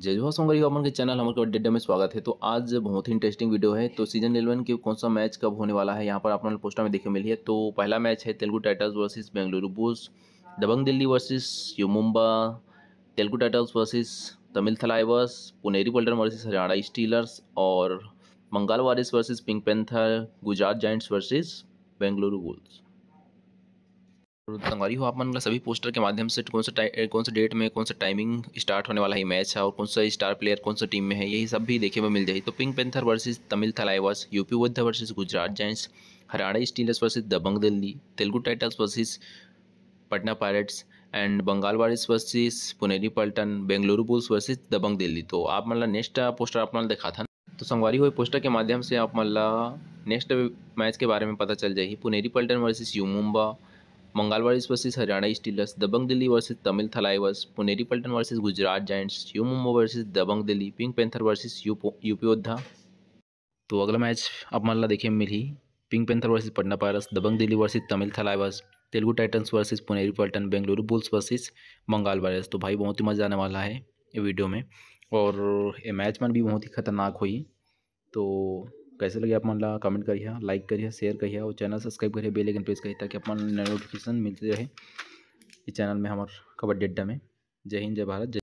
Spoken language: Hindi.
जय जोहर सोंगरी अपन के चैनल हमारे अड्डे में स्वागत है तो आज बहुत ही इंटरेस्टिंग वीडियो है तो सीजन इलेवन के कौन सा मैच कब होने वाला है यहाँ पर आप पोस्टर में देखे मिली है तो पहला मैच है Telugu Titans versus Bengaluru Bulls Dabang Delhi versus U Mumba Telugu Titans versus Tamil Thalaivas Puneri Paltan versus Haryana Steelers और Bengal Warriors versus Pink Panthers Gujarat Giants versus Bengaluru Bulls तंगवारी हो आप मन सभी पोस्टर के माध्यम से कौन सा कौन सा डेट में कौन सा टाइमिंग स्टार्ट होने वाला है मैच है और कौन सा स्टार प्लेयर कौन सा टीम में है यही सब भी देखे में मिल जाएगी तो Pink Panthers versus Tamil Thalaivas UP Yoddha versus Gujarat Giants Haryana Steelers versus Dabang Delhi Telugu Titans versus Patna Pirates and Bengal Warriors versus Puneri Paltan Bengaluru Bulls versus Dabang Delhi तो आप मतलब नेक्स्ट पोस्टर आप मतलब देखा था तो संगवारी हुए पोस्टर के माध्यम से आप मतलब नेक्स्ट मैच के बारे में पता चल जाएगी पुनेरी पल्टन यू मुंबा मंगलवार versus Haryana Steelers Dabang Delhi versus Tamil Thalaivas Puneri Paltan versus Gujarat Giants U Mumbai versus Dabang Delhi Pink versus versus UP Yoddha तो अगला मैच अब मान ला देखिए मिली Pink Panthers versus Patna Pirates Dabang Delhi versus Tamil Thalaivas Telugu Titans versus Puneri Paltan Bengaluru Bulls versus Bengal Warriors तो भाई बहुत ही मज़ा आने वाला है ये वीडियो में और ये मैच मन भी बहुत ही खतरनाक हुई तो कैसे लगे आप मन ला कमेंट करिए हाँ। लाइक करिए शेयर करिए हाँ। और चैनल सब्सक्राइब करिए बेल आइकन प्रेस करिए ताकि अपन नोटिफिकेशन मिलते रहे इस चैनल में हमारे खबर अड्डा में जय हिंद जय भारत